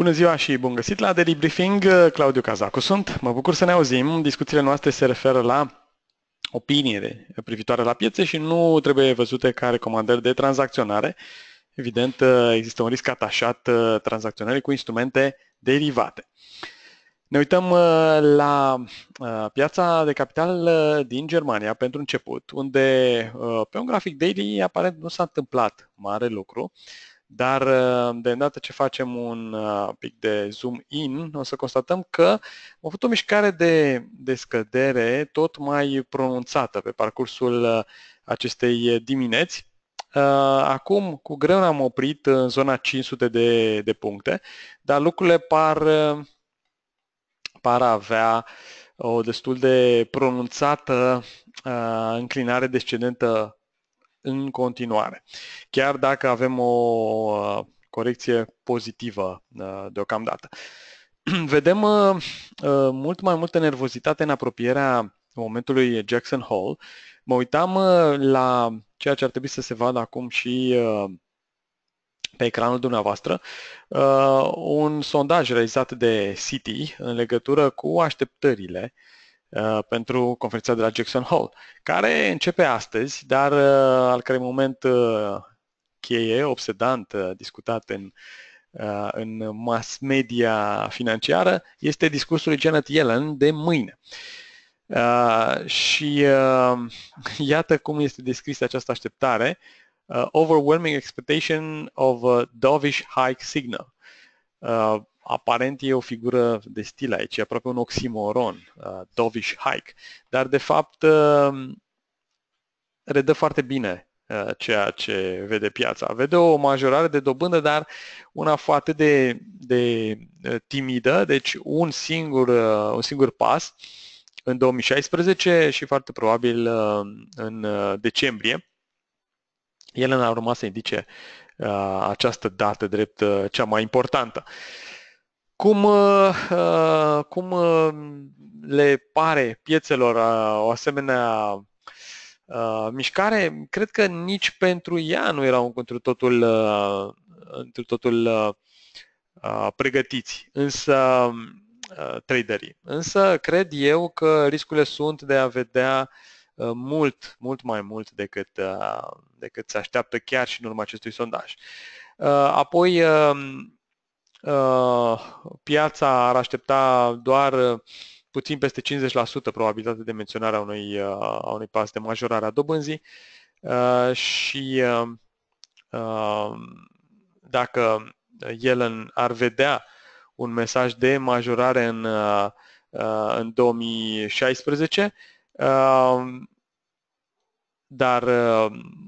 Bună ziua și bun găsit la Briefing, uh, Claudiu Cazacu sunt. Mă bucur să ne auzim. Discuțiile noastre se referă la opinie privitoare la piețe și nu trebuie văzute ca recomandări de tranzacționare. Evident, uh, există un risc atașat uh, tranzacționării cu instrumente derivate. Ne uităm la piața de capital din Germania pentru început, unde pe un grafic daily aparent nu s-a întâmplat mare lucru. Dar uh, de îndată ce facem un uh, pic de zoom in, o să constatăm că a avut o mișcare de, de scădere tot mai pronunțată pe parcursul uh, acestei dimineți. Acum, cu greu am oprit în zona 500 de, de puncte, dar lucrurile par, par avea o destul de pronunțată înclinare descendentă în continuare. Chiar dacă avem o uh, corecție pozitivă uh, deocamdată. Vedem uh, mult mai multă nervozitate în apropierea momentului Jackson Hole. Mă uitam la ceea ce ar trebui să se vadă acum și pe ecranul dumneavoastră un sondaj realizat de City în legătură cu așteptările Uh, pentru conferința de la Jackson Hole, care începe astăzi, dar uh, al cărei moment uh, cheie, obsedant, discutat în, în mass media financiară, este discursul lui Janet Yellen de mâine. Uh, și uh, iată cum este descrisă această așteptare. Uh, overwhelming expectation of a dovish hike signal. Uh, aparent e o figură de stil aici, e aproape un oximoron, uh, dovish hike, dar de fapt uh, redă foarte bine uh, ceea ce vede piața. Vede o majorare de dobândă, dar una foarte de, de uh, timidă, deci un singur, uh, un singur pas în 2016 și foarte probabil uh, în uh, decembrie. El n-a urmat să indice uh, această dată drept uh, cea mai importantă. Cum, uh, uh, cum uh, le pare piețelor o asemenea mișcare? Cred că nici pentru ea nu erau într totul, într totul pregătiți. Însă traderii. Însă cred eu că riscurile sunt de a vedea mult, mult mai mult decât, decât se așteaptă chiar și în urma acestui sondaj. Apoi, um, Uh, piața ar aștepta doar uh, puțin peste 50% probabilitate de menționare a unui, uh, a unui pas de majorare a dobânzii și dacă el ar vedea un mesaj de majorare în, în 2016, dar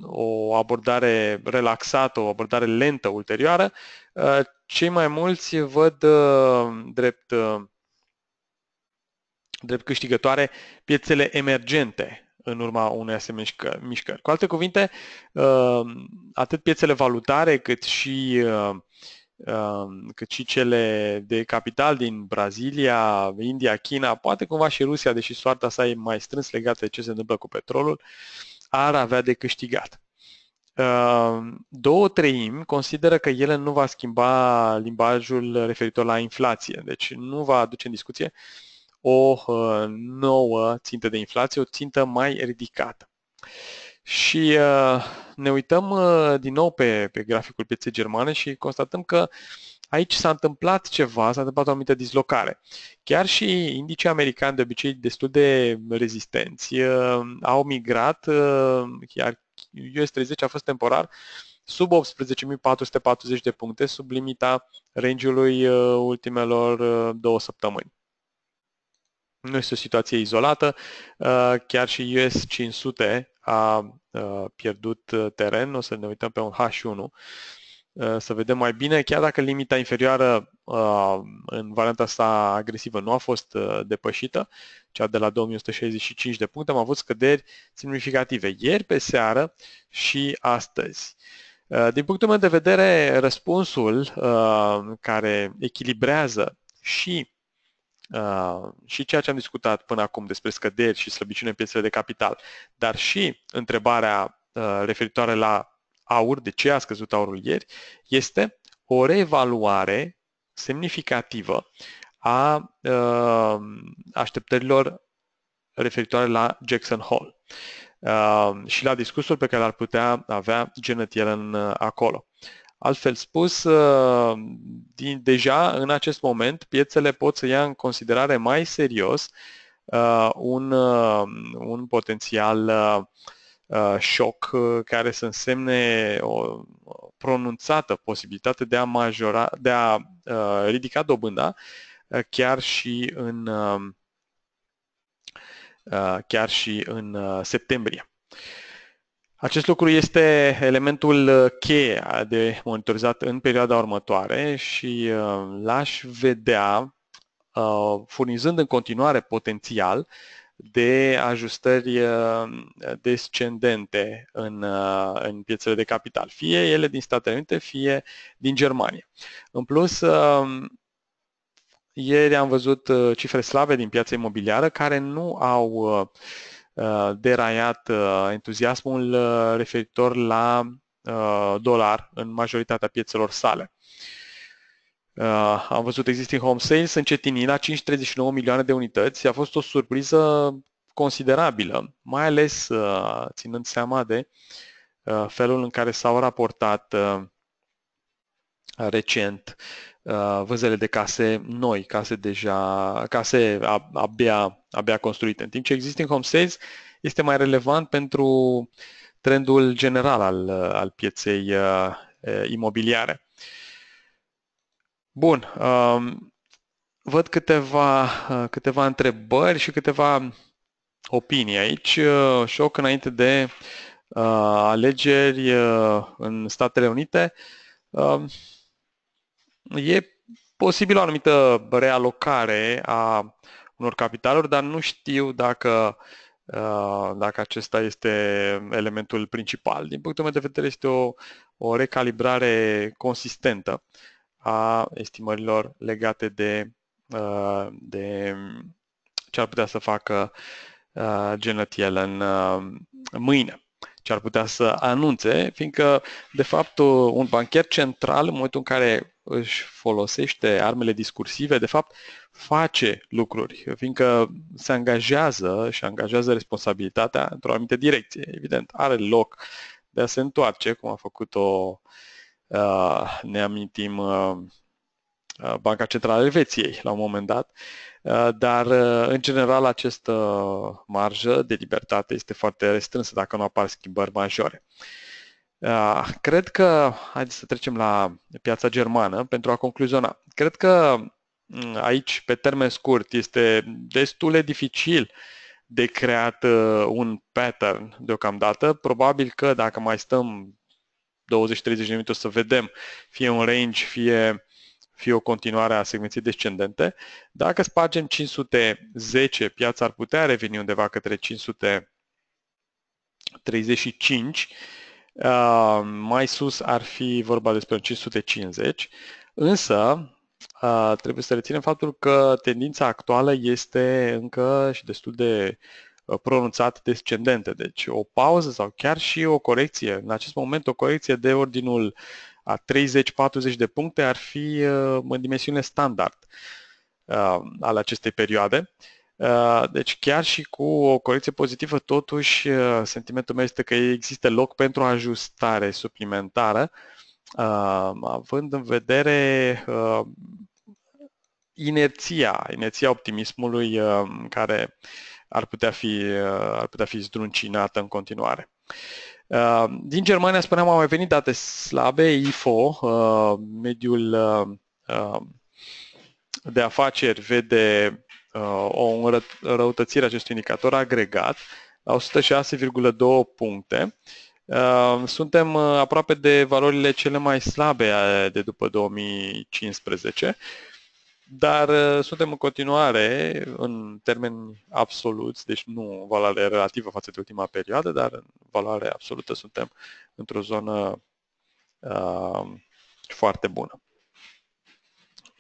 o abordare relaxată, o abordare lentă ulterioară, cei mai mulți văd uh, drept, uh, drept câștigătoare piețele emergente în urma unei asemenea mișcări. Cu alte cuvinte, uh, atât piețele valutare cât și cât și cele de capital din Brazilia, India, China, poate cumva și Rusia, deși soarta sa e mai strâns legată de ce se întâmplă cu petrolul, ar avea de câștigat. Ehm, două treimi consideră că ele nu va schimba limbajul referitor la inflație, deci nu va aduce în discuție o nouă țintă de inflație, o țintă mai ridicată. Și ă, ne uităm ă, din nou pe, pe graficul pieței germane și constatăm că aici s-a întâmplat ceva, s-a întâmplat o anumită dislocare. Chiar și indicii americani, de obicei destul de rezistenți, ă, au migrat chiar US 30 a fost temporar sub 18.440 de puncte, sub limita range-ului uh, ultimelor uh, două săptămâni. Nu este o situație izolată, uh, chiar și US 500 a pierdut teren, o să ne uităm pe un H1, Ă, să vedem mai bine, chiar dacă limita inferioară ă, în varianta sa agresivă nu a fost ă, depășită, cea de la 2165 de puncte, am avut scăderi semnificative ieri pe seară și astăzi. Din punctul meu de vedere, răspunsul care echilibrează și Uh, și ceea ce am discutat până acum despre scăderi și slăbiciune în piețele de capital, dar și întrebarea uh, referitoare la aur, de ce a scăzut aurul ieri, este o reevaluare semnificativă a uh, așteptărilor referitoare la Jackson Hole uh, și la discursul pe care ar putea avea Janet Yellen uh, acolo. Altfel spus, uh, din, deja în acest moment piețele pot să ia în considerare mai serios uh, un, uh, un potențial uh, Uh, șoc uh, care să însemne o pronunțată posibilitate de a majora, de a uh, ridica dobânda chiar și în um, chiar și în septembrie. Acest lucru este elementul cheie de monitorizat în perioada următoare și l-aș vedea furnizând în continuare potențial de ajustări uh, descendente în, uh, în piețele de capital, fie ele din Statele Unite, fie din Germania. În plus, um, ieri am văzut uh, cifre slabe din piața imobiliară care nu au deraiat entuziasmul referitor la dolar în majoritatea piețelor sale. Uh, am văzut existing home sales în la 5,39 milioane de unități. A fost o surpriză considerabilă, mai ales uh, ținând seama de uh, felul în care s-au raportat uh, recent uh, vânzele de case noi, case deja, case abia, abia construite, în timp ce existing home sales este mai relevant pentru trendul general al, al pieței uh, imobiliare. Bun. Um, văd câteva, uh, câteva întrebări și câteva opinii aici. Uh, Șoc înainte de uh, alegeri în Statele Unite. Um, e posibil o anumită realocare a unor capitaluri, dar nu știu dacă, dacă acesta este elementul principal. Din punctul meu de vedere este o, o recalibrare consistentă. Uh, a estimărilor legate de, uh, de ce ar putea să facă uh, Janet Yellen uh, mâine ce ar putea să anunțe, fiindcă, de fapt, un bancher central, în momentul în care își folosește armele discursive, de fapt, face lucruri, fiindcă se angajează și angajează responsabilitatea într-o anumită direcție. Evident, are loc de a se întoarce, cum a făcut-o uh, Ah, ne amintim ah, ah, Banca Centrală a Elveției la un moment dat, dar în general această marjă de libertate este foarte restrânsă dacă nu apar schimbări majore. Cred că, haideți să trecem la piața germană pentru a concluziona. Cred că mm, aici, pe termen scurt, este destul de dificil de creat un pattern deocamdată. Probabil că dacă mai stăm 20-30 de minute o să vedem fie un range, fie, fie o continuare a secvenției descendente. Dacă spargem 510, piața ar putea reveni undeva către 535, Uh, mai sus ar fi vorba despre 550, însă uh, trebuie să reținem faptul că tendința actuală este încă și destul de Uh, pronunțat descendente. Deci o pauză sau chiar și o corecție, în acest moment o corecție de ordinul a 30-40 de puncte ar fi uh, în dimensiune standard uh, al acestei perioade. Deci chiar și cu o corecție pozitivă, totuși sentimentul meu este că există loc pentru ajustare suplimentară, având în vedere inerția, inerția optimismului care uh, ar putea fi, uh, ar putea fi zdruncinată în continuare. Uh, din Germania, spuneam, au mai venit date slabe, IFO, uh, mediul de afaceri vede o răutățire a acestui indicator agregat la 106,2 puncte. Suntem aproape de valorile cele mai slabe de după 2015 dar uh, suntem în continuare în termeni absoluți, deci nu valoare relativă față de ultima perioadă, dar în valoare absolută suntem într-o zonă uh, foarte bună.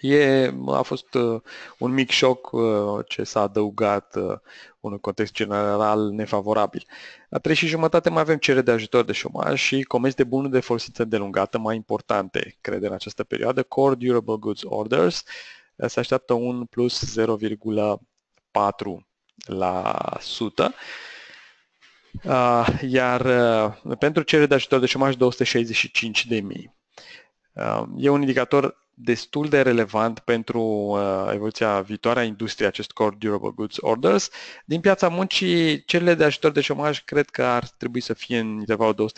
E, a fost uh, un mic șoc uh, ce s-a adăugat uh, unui context general nefavorabil. La 3 și jumătate mai avem cerere de ajutor de șomaj și comenzi de bunuri de folosință delungată mai importante, cred, în această perioadă, Core Durable Goods Orders, uh, se așteaptă un plus 0,4 la sută, Iar pentru cerere de ajutor de șomaj 265 de mii. E un indicator destul de relevant pentru evoluția viitoare a industriei acest Core Durable Goods Orders. Din piața muncii, cele de ajutor de șomaj cred că ar trebui să fie în intervalul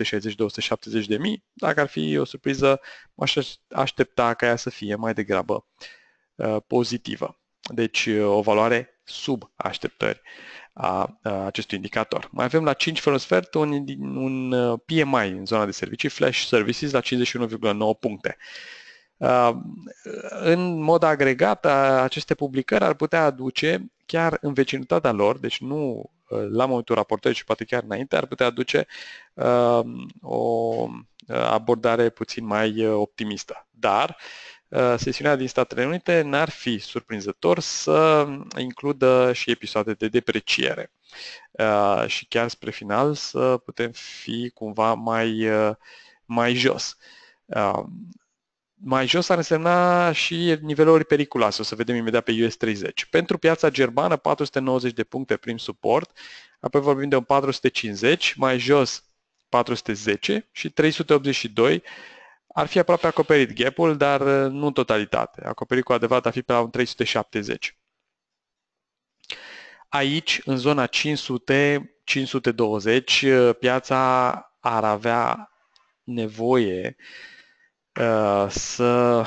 260-270 de mii. Dacă ar fi o surpriză, aș aștepta ca ea să fie mai degrabă Uh, pozitivă. Deci uh, o valoare sub așteptări a, uh, acestui indicator. Mai avem la 5 fără sfert un, un PMI în zona de servicii, Flash Services, la 51,9 puncte. În mod agregat, aceste publicări ar putea aduce chiar în vecinătatea lor, deci nu la momentul raportării, ci poate chiar înainte, ar putea aduce o abordare puțin mai optimistă. Dar Uh, sesiunea din Statele Unite n-ar fi surprinzător să includă și episoade de depreciere. Uh, și chiar spre final să putem fi cumva mai, uh, mai jos. Mai jos ar însemna și niveluri periculoase, o să vedem imediat pe US 30. Pentru piața germană, 490 de puncte prim suport, apoi vorbim de un 450, mai jos 410 și 382 ar fi aproape acoperit gap-ul, dar uh, nu în totalitate. Acoperit cu adevărat ar fi pe la un 370. Aici, în zona 500-520, uh, piața ar avea nevoie uh, să,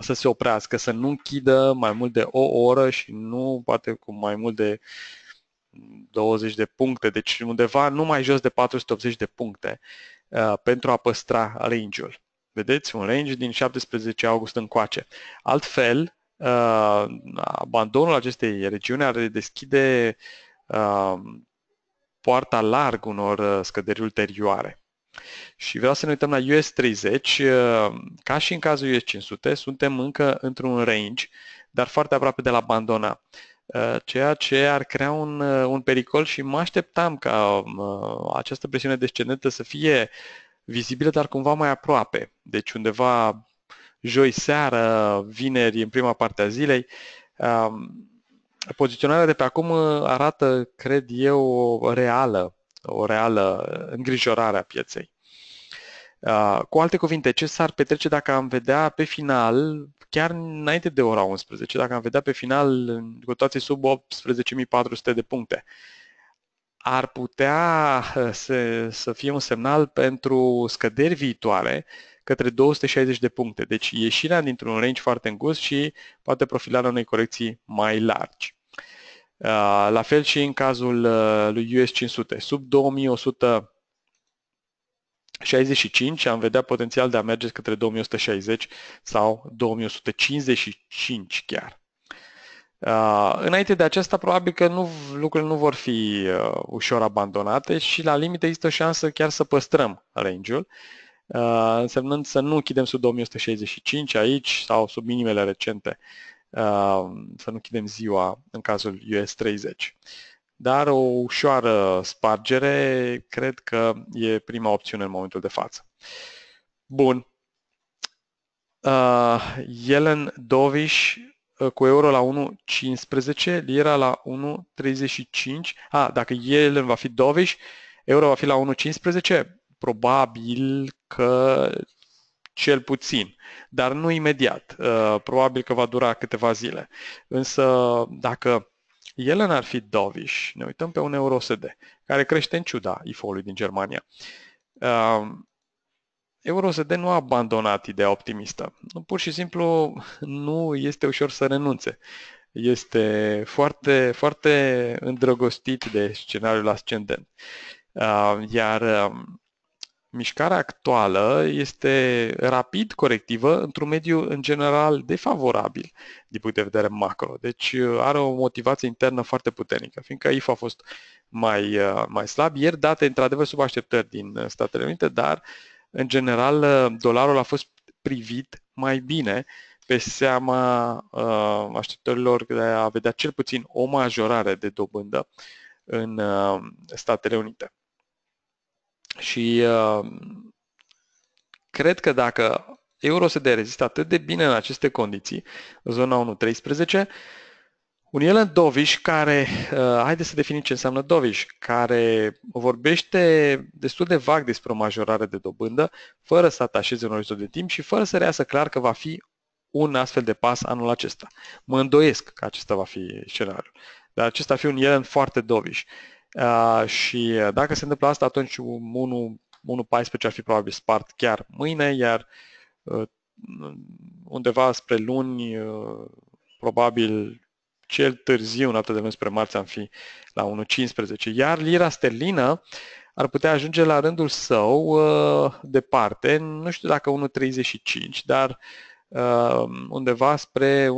să se oprească, să nu închidă mai mult de o oră și nu poate cu mai mult de 20 de puncte, deci undeva nu mai jos de 480 de puncte. Uh, pentru a păstra range-ul. Vedeți? Un range din 17 august încoace. Altfel, uh, abandonul acestei regiuni ar deschide uh, poarta larg unor scăderi ulterioare. Și vreau să ne uităm la US30. Ca și în cazul US500, suntem încă într-un range, dar foarte aproape de la abandona. Uh, ceea ce ar crea un, uh, un pericol și mă așteptam ca um, uh, această presiune descendentă să fie vizibilă, dar cumva mai aproape. Deci undeva joi seară, vineri, în prima parte a zilei. Um, poziționarea de pe acum arată, cred eu, o reală, o reală îngrijorare a pieței. Cu alte cuvinte, ce s-ar petrece dacă am vedea pe final chiar înainte de ora 11, dacă am vedea pe final cotații sub 18.400 de puncte, ar putea să, să fie un semnal pentru scăderi viitoare către 260 de puncte. Deci ieșirea dintr-un range foarte îngust și poate profilarea unei corecții mai largi. Uh, la fel și în cazul uh, lui US 500. Sub 2100 65, am vedea potențial de a merge către 2160 sau 2155 chiar. Uh, înainte de aceasta, probabil că nu, lucrurile nu vor fi uh, ușor abandonate și la limită există o șansă chiar să păstrăm range-ul, uh, însemnând să nu chidem sub 2165 aici sau sub minimele recente, uh, să nu chidem ziua în cazul US30 dar o ușoară spargere cred că e prima opțiune în momentul de față. Bun. Uh, Elen Dovish uh, cu euro la 1.15, lira la 1.35. ah, dacă Elen va fi Dovish, euro va fi la 1.15, probabil că cel puțin, dar nu imediat. Uh, probabil că va dura câteva zile. Însă dacă ele n-ar fi dovish, ne uităm pe un euro care crește în ciuda IFO-ului din Germania. Uh, EuroSD nu a abandonat ideea optimistă. Pur și simplu nu este ușor să renunțe. Este foarte, foarte îndrăgostit de scenariul ascendent. Uh, iar uh, Mișcarea actuală este rapid corectivă într-un mediu în general defavorabil din punct de vedere macro. Deci uh, are o motivație internă foarte puternică, fiindcă IFA a fost mai, uh, mai slab. Ieri date într-adevăr sub așteptări din uh, Statele Unite, dar în general dolarul a fost privit mai bine pe seama uh, așteptărilor de a vedea cel puțin o majorare de dobândă în uh, Statele Unite. Și uh, cred că dacă Euro EUROSD rezistă atât de bine în aceste condiții, zona 1.13, un Ellen Dovish care, uh, haideți să definim ce înseamnă Dovish, care vorbește destul de vag despre o majorare de dobândă, fără să atașeze un orizont de timp și fără să reasă clar că va fi un astfel de pas anul acesta. Mă îndoiesc că acesta va fi scenariul, dar acesta va fi un Ellen foarte Dovish. Uh, Uh, și uh, dacă se întâmplă asta, atunci 1.14 ar fi probabil spart chiar mâine, iar uh, undeva spre luni, probabil cel târziu, în de luni spre marți, am fi la 1.15. Iar lira sterlină ar putea ajunge la rândul său departe, nu știu dacă 1.35, dar undeva spre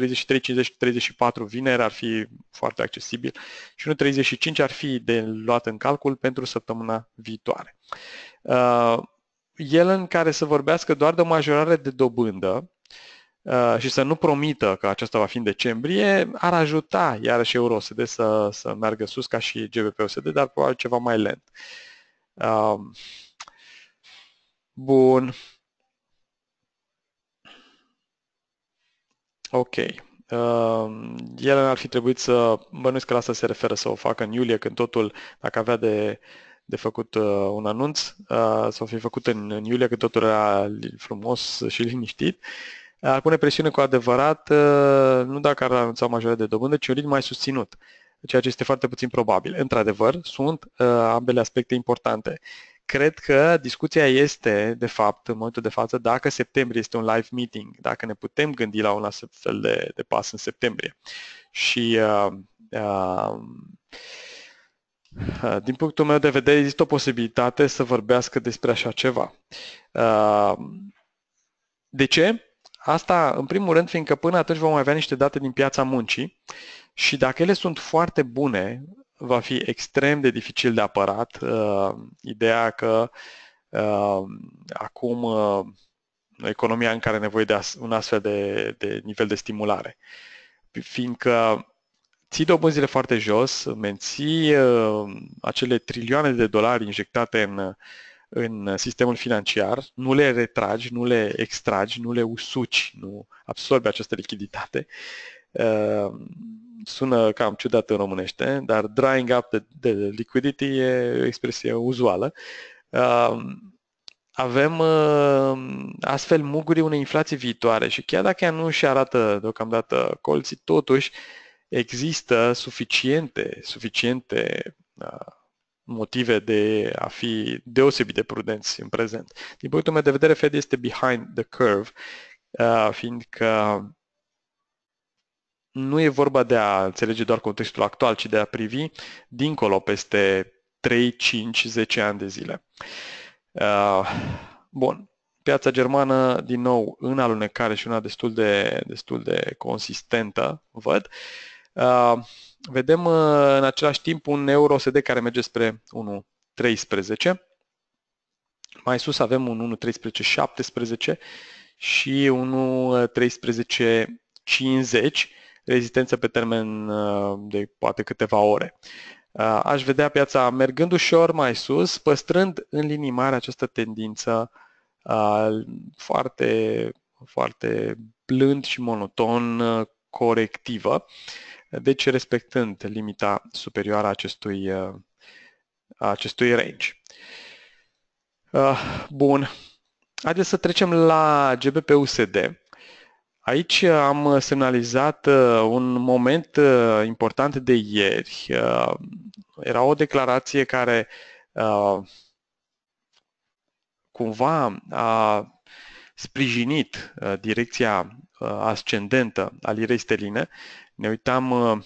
33, 50, 34 vineri ar fi foarte accesibil și 1.35 ar fi de luat în calcul pentru săptămâna viitoare. Uh, el în care să vorbească doar de o majorare de dobândă uh, și să nu promită că aceasta va fi în decembrie, ar ajuta iarăși EUROSD să, să meargă sus ca și gbp dar probabil ceva mai lent. Uh, bun. Ok. Uh, ehm, el ar fi trebuit să, bănuiesc că la asta se referă să o facă în iulie, când totul, dacă avea de, de făcut uh, un anunț, uh, să o fi făcut în, în iulie, când totul era frumos și liniștit, ar pune presiune cu adevărat, uh, nu dacă ar anunța majoritatea de dobândă, ci un ritm mai susținut, ceea ce este foarte puțin probabil. Într-adevăr, sunt uh, ambele aspecte importante. Uh, Cred că discuția este, de fapt, în momentul de față, dacă septembrie este un live meeting, dacă ne putem gândi la un astfel de, de pas în septembrie. Și uh, uh, uh, din punctul meu de vedere, există o posibilitate să vorbească despre așa ceva. Uh, de ce? Asta, în primul rând, fiindcă până atunci vom avea niște date din piața muncii și dacă ele sunt foarte bune, va fi extrem de dificil de apărat. Uh, ideea că uh, acum uh, economia în care are nevoie de as- un astfel de, de nivel de stimulare. Fiindcă ții dobânzile foarte jos, menții uh, acele trilioane de dolari injectate în, în sistemul financiar, nu le retragi, nu le extragi, nu le usuci, nu absorbi această lichiditate. Uh, sună cam ciudat în românește, dar drying up de, de liquidity e o expresie uzuală. Uh, avem uh, astfel mugurii unei inflații viitoare și chiar dacă ea nu și arată deocamdată colții, totuși există suficiente, suficiente uh, motive de a fi deosebit de prudenți în prezent. Din punctul meu de vedere, Fed este behind the curve, uh, fiindcă nu e vorba de a înțelege doar contextul actual, ci de a privi dincolo peste 3, 5, 10 ani de zile. Uh, bun. Piața germană, din nou, în alunecare și una destul de, destul de consistentă, văd. Uh, vedem uh, în același timp un euro SD care merge spre 1.13. Mai sus avem un 1.13.17 și 1.13.50 rezistență pe termen uh, de poate câteva ore. Uh, aș vedea piața mergând ușor mai sus, păstrând în linii mari această tendință uh, foarte, foarte blând și monoton corectivă, deci respectând limita superioară a acestui, a acestui range. Bun. Haideți să trecem la GBP-USD. Aici am semnalizat uh, un moment uh, important de ieri. Uh, era o declarație care cumva a sprijinit direcția ascendentă a lirei steline. Ne uitam,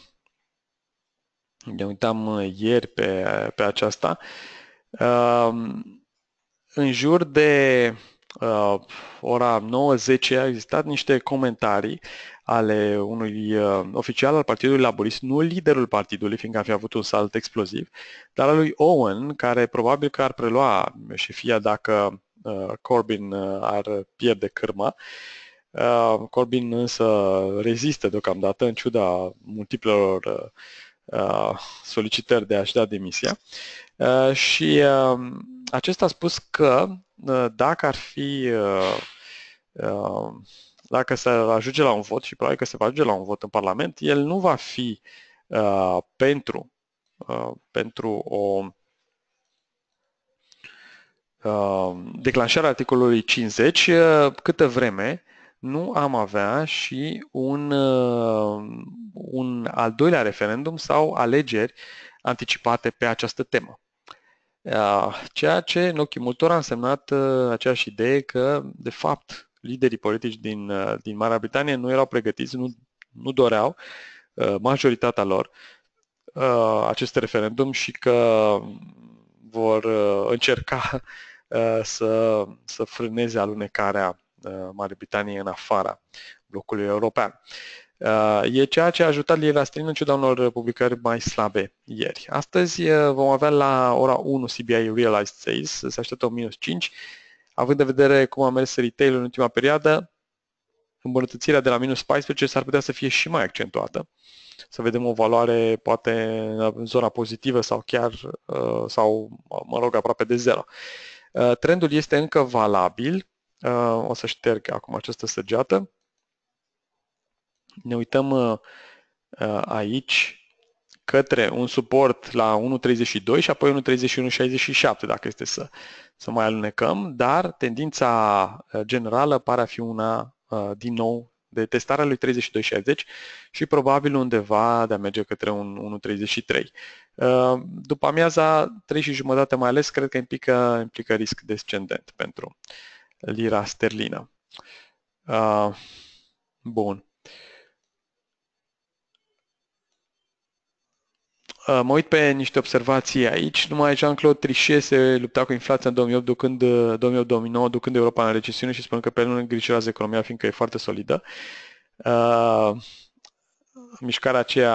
ne uitam ieri pe, pe aceasta. În jur de Uh, ora 9-10 a existat niște comentarii ale unui uh, oficial al Partidului Laborist, nu liderul partidului, fiindcă ar fi avut un salt exploziv, dar al lui Owen, care probabil că ar prelua șefia dacă uh, Corbyn uh, ar pierde cârma. Uh, Corbyn însă rezistă deocamdată, în ciuda multiplelor uh, solicitări de a-și da demisia. Uh, și uh, acesta a spus că ă, dacă ar fi, ă, ă, dacă se ajunge la un vot și probabil că se va ajunge la un vot în Parlament, el nu va fi pentru, pentru o a articolului 50 câtă vreme nu am avea și un, un al doilea referendum sau alegeri anticipate pe această temă. Ceea ce, în ochii multor a însemnat uh, aceeași idee că, de fapt, liderii politici din, uh, din Marea Britanie nu erau pregătiți, nu, nu doreau, uh, majoritatea lor, acest referendum și că vor încerca să, să frâneze alunecarea Marii Britanie în afara blocului european. Uh, e ceea ce a ajutat Strin în ciuda unor publicări mai slabe ieri. Astăzi uh, vom avea la ora 1 CBI Realized Sales, se așteaptă un minus 5, având în vedere cum a mers retail în ultima perioadă, îmbunătățirea de la minus 14 s-ar putea să fie și mai accentuată. Să vedem o valoare poate în zona pozitivă sau chiar, uh, sau mă rog, aproape de zero. Trendul este încă valabil, o să șterg acum această săgeată, ne uităm uh, uh, aici către un suport la 1.32 și apoi 1.31.67 dacă este să, să mai alunecăm, dar tendința uh, generală pare a fi una din nou de testarea lui 32.60 și probabil undeva de a merge către un 1.33. După amiaza, 3 și jumătate mai ales, cred că implică, implică risc descendent pentru lira sterlină. Bun. Uh, mă uit pe niște observații aici. Numai Jean-Claude Trichet se lupta cu inflația în 2008-2009, ducând, 2008, uh, ducând Europa în recesiune și spun că pe el nu îngrijorează economia, fiindcă e foarte solidă. Uh, mișcarea aceea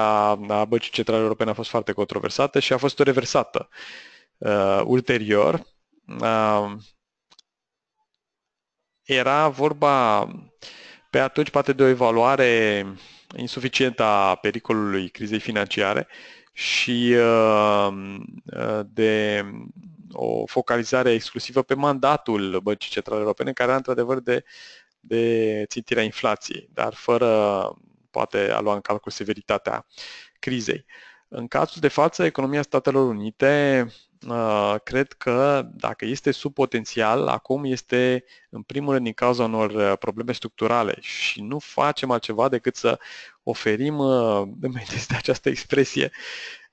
a Băcii Centrale Europene a fost foarte controversată și a fost reversată uh, ulterior. Uh, era vorba pe atunci poate de o evaluare insuficientă a pericolului crizei financiare și uh, uh, de mm, o focalizare exclusivă pe mandatul Băncii Centrale Europene, care era într-adevăr de, de țintirea inflației, dar fără poate a lua în calcul severitatea crizei. În cazul de față, economia Statelor Unite Uh, cred că dacă este sub potențial, acum este în primul rând din cauza unor uh, probleme structurale și nu facem altceva decât să oferim, uh, este această expresie,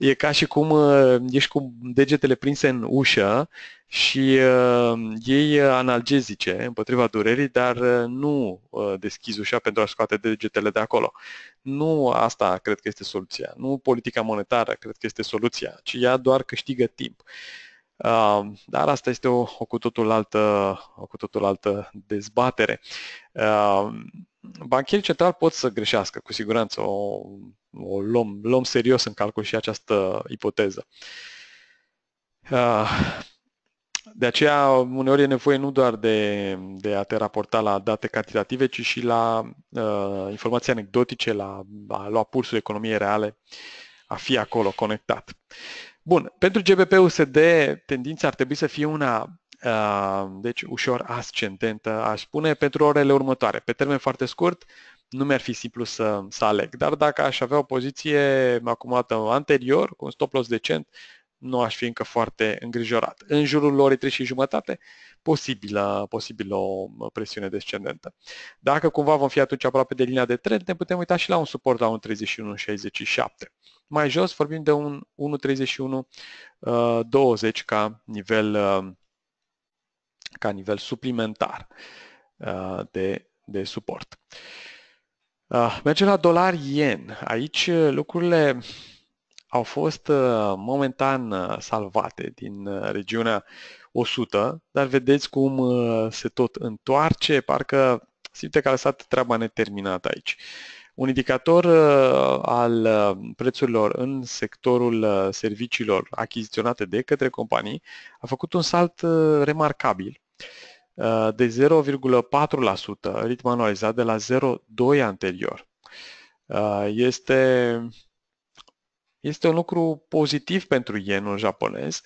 e ca și cum uh, ești cu degetele prinse în ușă și uh, ei uh, analgezice împotriva durerii, dar uh, nu uh, deschizi ușa pentru a scoate degetele de acolo. Nu asta cred că este soluția, nu politica monetară cred că este soluția, ci ea doar câștigă timp. Uh, dar asta este o, o cu totul altă, o cu totul altă dezbatere. Bancherii centrali pot să greșească, cu siguranță. O, o luăm, luăm serios în calcul și această ipoteză. Ah, de aceea, uneori e nevoie nu doar de, de a te raporta la date cantitative, ci și la uh, informații anecdotice, la a lua pulsul economiei reale, a fi acolo conectat. Uh, Bun, pentru GBP-USD tendința ar trebui să fie una deci ușor ascendentă, aș spune, pentru orele următoare. Pe termen foarte scurt, nu mi-ar fi simplu să, să aleg. Dar dacă aș avea o poziție acumulată anterior, cu un stop loss decent, nu aș fi încă foarte îngrijorat. În jurul lor 3 și jumătate, posibilă, posibilă o presiune descendentă. Dacă cumva vom fi atunci aproape de linia de trend, ne putem uita și la un suport la un 31,67. Mai jos vorbim de un 1,31,20 uh, ca nivel, uh, ca nivel suplimentar uh, de, de suport. Mergem la dolar yen. Aici lucrurile au fost uh, momentan uh, salvate din uh, regiunea 100, dar vedeți cum se tot întoarce, parcă simte că a lăsat treaba neterminată aici. Un indicator al prețurilor în sectorul serviciilor achiziționate de către companii a făcut un salt remarcabil de 0,4%, ritm anualizat de la 0,2 anterior. Este este un lucru pozitiv pentru yenul japonez,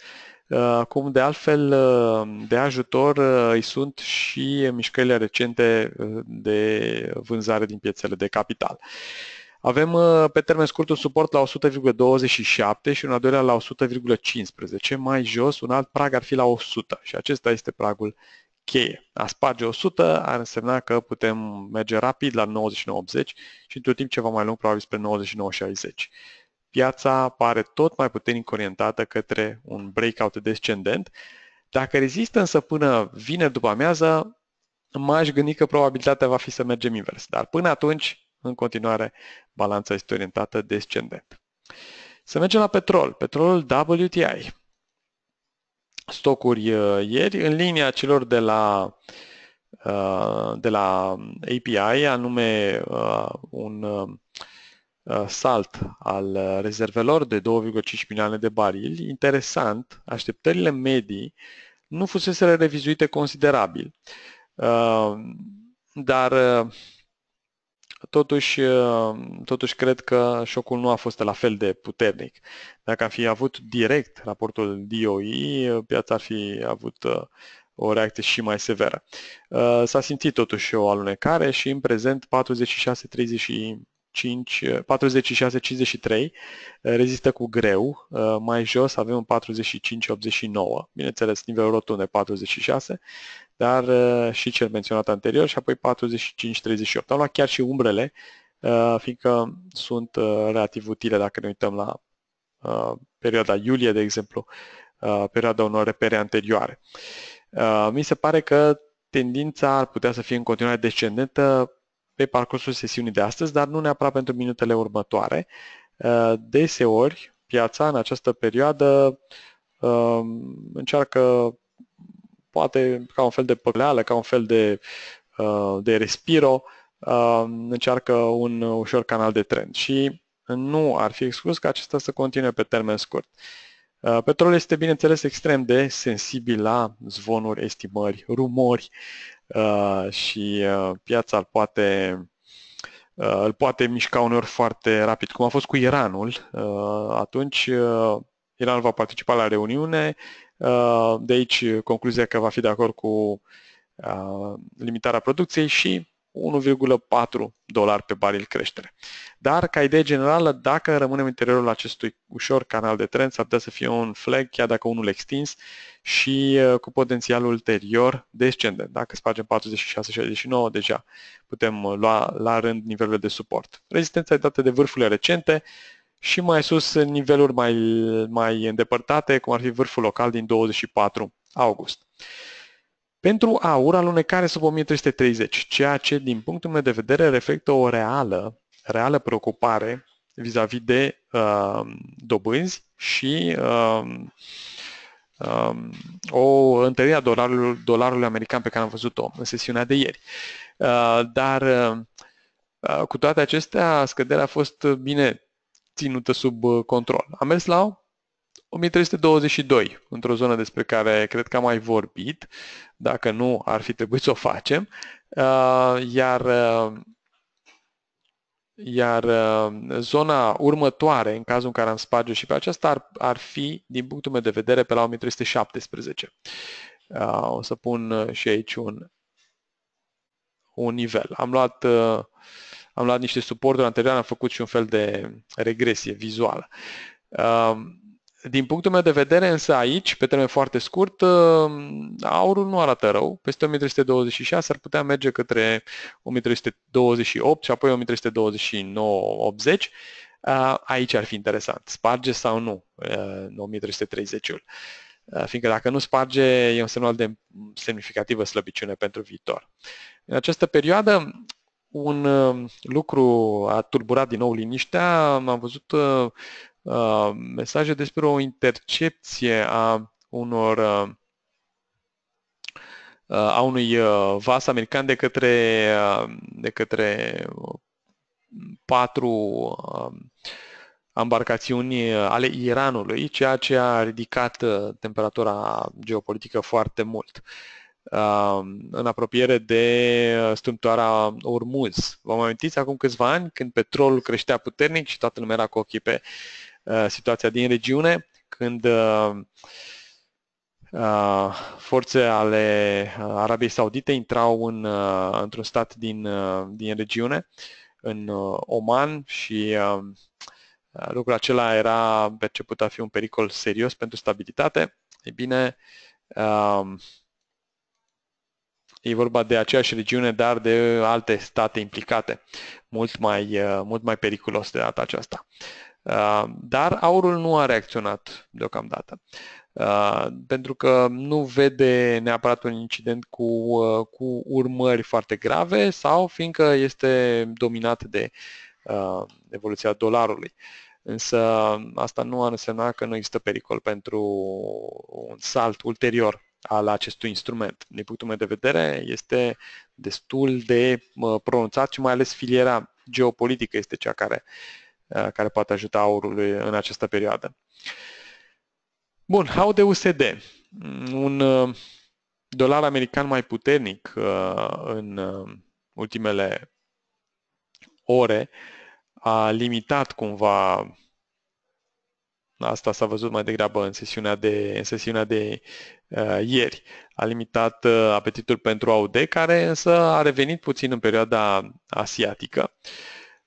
uh, cum de altfel uh, de ajutor uh, îi sunt și mișcările recente de vânzare din piețele de capital. Avem pe termen scurt un suport la 100,27 și un al doilea la 100,15. Mai jos, un alt prag ar fi la 100 și acesta este pragul cheie. A sparge 100 ar însemna că putem merge rapid la 99,80 și într-un timp ceva mai lung probabil spre 99,60 piața pare tot mai puternic orientată către un breakout descendent. Dacă rezistă însă până vine după amiază, m-aș gândi că probabilitatea va fi să mergem invers. Dar până atunci, în continuare, balanța este orientată descendent. Să mergem la petrol. Petrolul WTI. Stocuri uh, ieri, în linia celor de la, uh, de la API, anume uh, un Uh, salt al uh, rezervelor de 2,5 milioane de barili, interesant, așteptările medii nu fusese revizuite considerabil. Uh, dar totuși, totuși cred că șocul nu a fost la fel de puternic. Dacă am fi avut direct raportul DOI, piața ar fi avut o reacție și mai severă. S-a simțit totuși o alunecare și în prezent 46-30 5, 46-53, eh, rezistă cu greu, eh, mai jos avem 45-89, bineînțeles nivel de 46, dar eh, și cel menționat anterior și apoi 45-38. Am luat chiar și umbrele, fiindcă sunt relativ utile dacă ne uităm la perioada iulie, de exemplu, perioada unor repere anterioare. Mi se pare că tendința ar putea să fie în continuare descendentă pe parcursul sesiunii de astăzi, dar nu neapărat pentru minutele următoare. Uh, deseori, piața în această perioadă um, încearcă poate ca un fel de păcleală, ca un fel de, uh, de respiro, um, încearcă un ușor canal de trend și nu ar fi exclus ca acesta să continue pe termen scurt. Uh, petrolul este, bineînțeles, extrem de sensibil la zvonuri, estimări, rumori, Uh, și uh, piața îl poate, uh, îl poate mișca uneori foarte rapid, cum a fost cu Iranul. atunci Iranul va participa la reuniune, de aici concluzia că va fi de acord cu limitarea producției și 1,4 dolari pe baril creștere. Dar, ca idee generală, dacă rămânem în interiorul acestui ușor canal de trend, s-ar putea să fie un flag, chiar dacă unul extins și uh, cu potențial ulterior descendent. Dacă spargem 46-69, deja putem uh, lua la rând nivelurile de suport. Rezistența e dată de vârfurile recente și mai sus niveluri mai, mai îndepărtate, cum ar fi vârful local din 24 august. Pentru aur alunecare sub 1330, ceea ce din punctul meu de vedere reflectă o reală, reală preocupare vis-a-vis de uh, dobânzi și uh, uh, o întărire a dolarului, dolarului american pe care am văzut-o în sesiunea de ieri. Uh, dar uh, uh cu toate acestea, scăderea a fost bine ținută sub uh, control. Am mers la 1322, într-o zonă despre care cred că am mai vorbit, dacă nu ar fi trebuit să o facem, uh, iar, uh, iar uh, zona următoare, în cazul în care am sparge și pe aceasta, ar, ar fi, din punctul meu de vedere, pe la 1317. O să pun și aici un, un nivel. Am luat am luat niște suporturi anterioare, am făcut și un fel de regresie vizuală. Din punctul meu de vedere, însă aici, pe termen foarte scurt, uh, aurul nu arată rău. Peste 1326 ar putea merge către 1328 și apoi 1329 80 uh, Aici ar fi interesant. Sparge sau nu 1330-ul. Uh, fiindcă dacă nu sparge, e un semnal de semnificativă slăbiciune pentru viitor. În această perioadă, un lucru a tulburat din nou liniștea. Am văzut Uh, mesaje despre o intercepție a unor uh, uh a unui uh, vas american de către, de către patru ambarcațiuni ale Iranului, ceea ce a ridicat temperatura geopolitică foarte mult în apropiere de strâmtoarea Ormuz. Vă mai amintiți acum câțiva ani când petrolul creștea puternic și toată lumea era cu ochii pe uh, Uh, situația din regiune, când uh, uh, forțe ale Arabiei Saudite intrau în, într-un stat din, din regiune, în Oman și lucrul acela era perceput a fi un pericol serios pentru stabilitate. Ei bine, um, e vorba de aceeași regiune, dar de alte state implicate, mult mai, mult mai periculos de data aceasta. Uh, dar aurul nu a reacționat deocamdată. Uh, pentru că nu vede neapărat un incident cu, uh, cu urmări foarte grave sau fiindcă este dominat de evoluția dolarului. Însă asta nu ar însemna că nu există pericol pentru un salt ulterior al acestui instrument. Din punctul meu de vedere, este destul de pronunțat și mai ales filiera geopolitică este cea care uh, Eh, care poate ajuta aurului în această perioadă. Bun, de usd mm, un eh, dolar american mai puternic eh, în ultimele ore a limitat cumva asta s-a văzut mai degrabă în sesiunea de, în sesiunea de uh, ieri. A limitat uh, apetitul pentru AUD, care însă a revenit puțin în perioada asiatică.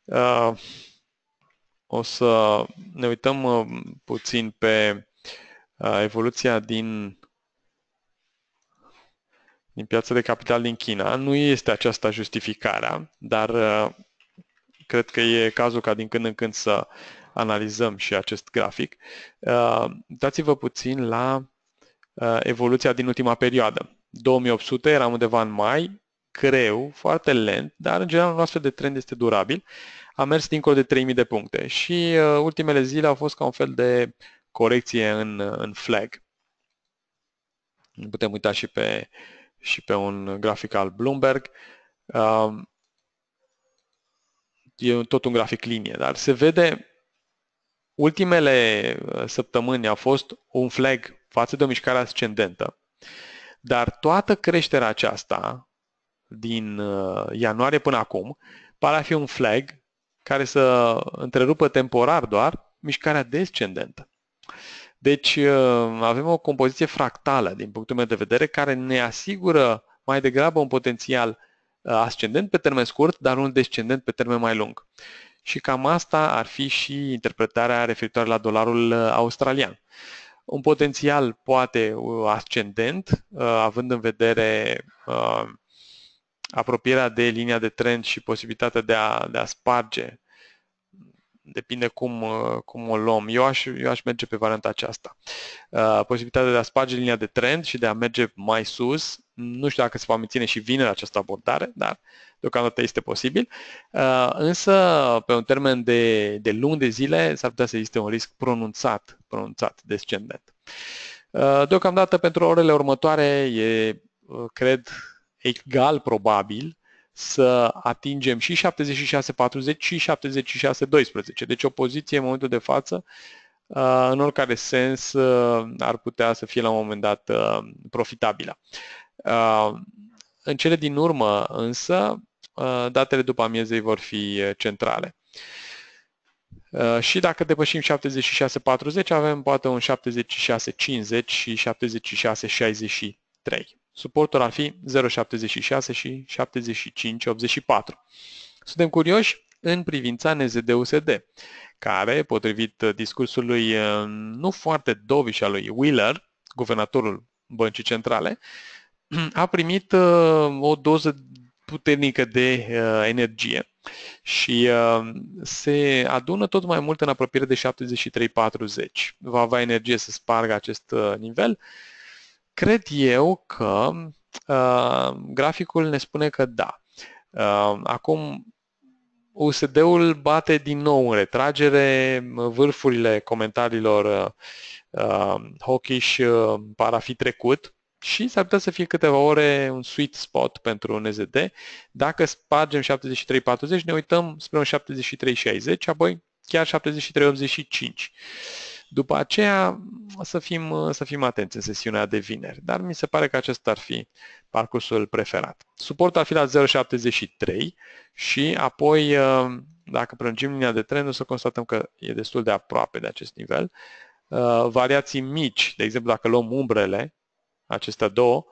Uh, o să ne uităm uh, puțin pe uh, evoluția din, din piața de capital din China. Nu este aceasta justificarea, dar uh, cred că e cazul ca din când în când să analizăm și acest grafic. Dați-vă puțin la evoluția din ultima perioadă. 2800 eram undeva în mai, greu, foarte lent, dar în general noastră de trend este durabil. A mers dincolo de 3000 de puncte și uh, ultimele zile au fost ca un fel de corecție în, uh, în flag. putem uita și pe, și pe un grafic al Bloomberg. Uh, e tot un grafic linie, dar se vede ultimele uh, săptămâni a fost un flag față de o mișcare ascendentă, dar toată creșterea aceasta din uh, ianuarie până acum, pare a fi un flag care să întrerupă temporar doar mișcarea descendentă. Deci uh, avem o compoziție fractală din punctul meu de vedere care ne asigură mai degrabă un potențial uh, ascendent pe termen scurt, dar un descendent pe termen mai lung. Și cam asta ar fi și interpretarea referitoare la dolarul australian. Un potențial poate ascendent, având în vedere apropierea de linia de trend și posibilitatea de a, de a sparge. Depinde cum, uh, cum o luăm. Eu aș, eu aș merge pe varianta aceasta. Uh, posibilitatea de a sparge linia de trend și de a merge mai sus. Nu știu dacă se va menține și vineri această abordare, dar deocamdată este posibil. Uh, însă, pe un termen de, de luni de zile, s-ar putea să existe un risc pronunțat, pronunțat, descendent. Deocamdată, pentru orele următoare, e, cred, egal probabil să atingem și 76.40 și 76.12. Deci o poziție în momentul de față, uh, în oricare sens, uh, ar putea să fie la un moment dat uh, profitabilă. În cele din urmă, însă, datele după amiezei vor fi centrale. Și dacă depășim 76.40, avem poate un 76.50 și 76.63. Suportul ar fi 0,76 și 75,84. Suntem curioși în privința NZD-USD, care, potrivit discursului nu foarte doviș al lui Wheeler, guvernatorul băncii centrale, a primit o doză puternică de energie și se adună tot mai mult în apropiere de 73,40. Va avea energie să spargă acest nivel Cred eu că uh, graficul ne spune că da. Uh, acum, USD-ul bate din nou în retragere vârfurile comentariilor uh, uh, hawkish uh, par a fi trecut și s-ar putea să fie câteva ore un sweet spot pentru un SZD. Dacă spargem 73.40, ne uităm spre un 73.60 apoi chiar 73.85. După aceea să fim, să fim atenți în sesiunea de vineri, dar mi se pare că acesta ar fi parcursul preferat. Suportul ar fi la 0,73 și apoi, ă, dacă prelungim linia de trend, o să constatăm că e destul de aproape de acest nivel. Ă, variații mici, de exemplu, dacă luăm umbrele, acestea două,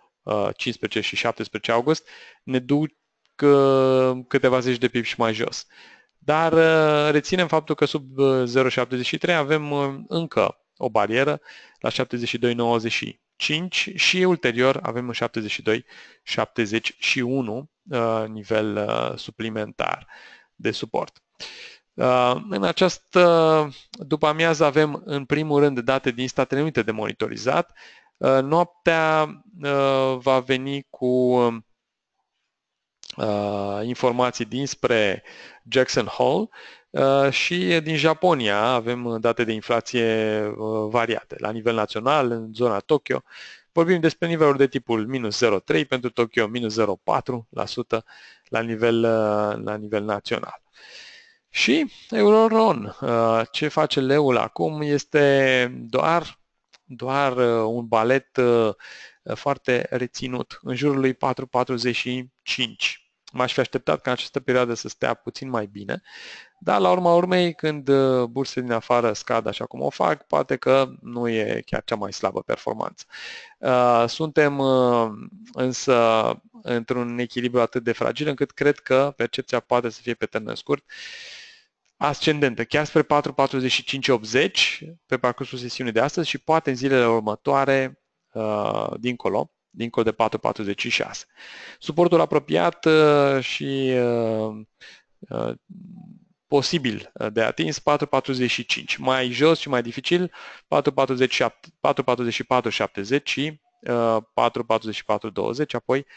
15 ă, și 17 august, ne duc câteva zeci de pipi și mai jos. Dar uh, reținem faptul că sub 0,73 uh, avem uh, încă o barieră la 72,95 și ulterior avem un 72,71 nivel suplimentar de suport. În această după amiază avem în primul rând date din Statele Unite de monitorizat. Noaptea va veni cu informații dinspre Jackson Hole uh, și din Japonia avem uh, date de inflație uh, variate la nivel național, în zona Tokyo. Vorbim despre niveluri de tipul minus 0,3 pentru Tokyo, minus 0,4% la nivel, la nivel național. Și Euroron, ce face leul acum este doar, doar un balet foarte reținut, în jurul lui 4,45 m-aș fi așteptat ca în această perioadă să stea puțin mai bine, dar la urma urmei, când uh, bursele din afară scad așa cum o fac, poate că nu e chiar cea mai slabă performanță. Uh, suntem uh, însă într-un echilibru atât de fragil încât cred că percepția poate să fie pe termen scurt ascendentă, chiar spre 4.45.80 pe parcursul sesiunii de astăzi și poate în zilele următoare dincolo dincolo de 4,46. Suportul apropiat uh, și uh, uh, posibil de atins 4,45. Mai jos și mai dificil 4,44,70 și 4,44,20, apoi 4,44.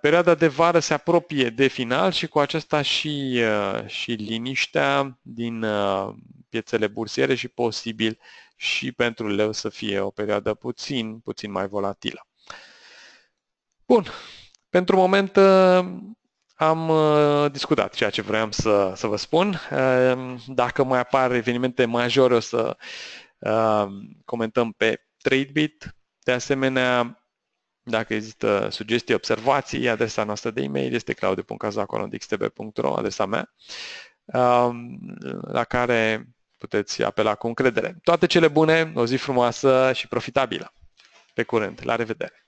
Perioada de vară se apropie de final și cu aceasta și, și liniștea din piețele bursiere și posibil uh, și pentru leu să fie o perioadă puțin, puțin mai volatilă. Bun, pentru moment uh, am uh, discutat ceea ce vreau să, să vă spun. Uh, dacă mai apar evenimente majore, o să comentăm pe TradeBit. De asemenea, dacă există sugestii, observații, adresa noastră de e-mail este claude.cazacolondxtb.ro, adresa mea, la care puteți apela cu încredere. Toate cele bune, o zi frumoasă și profitabilă. Pe curând, la revedere!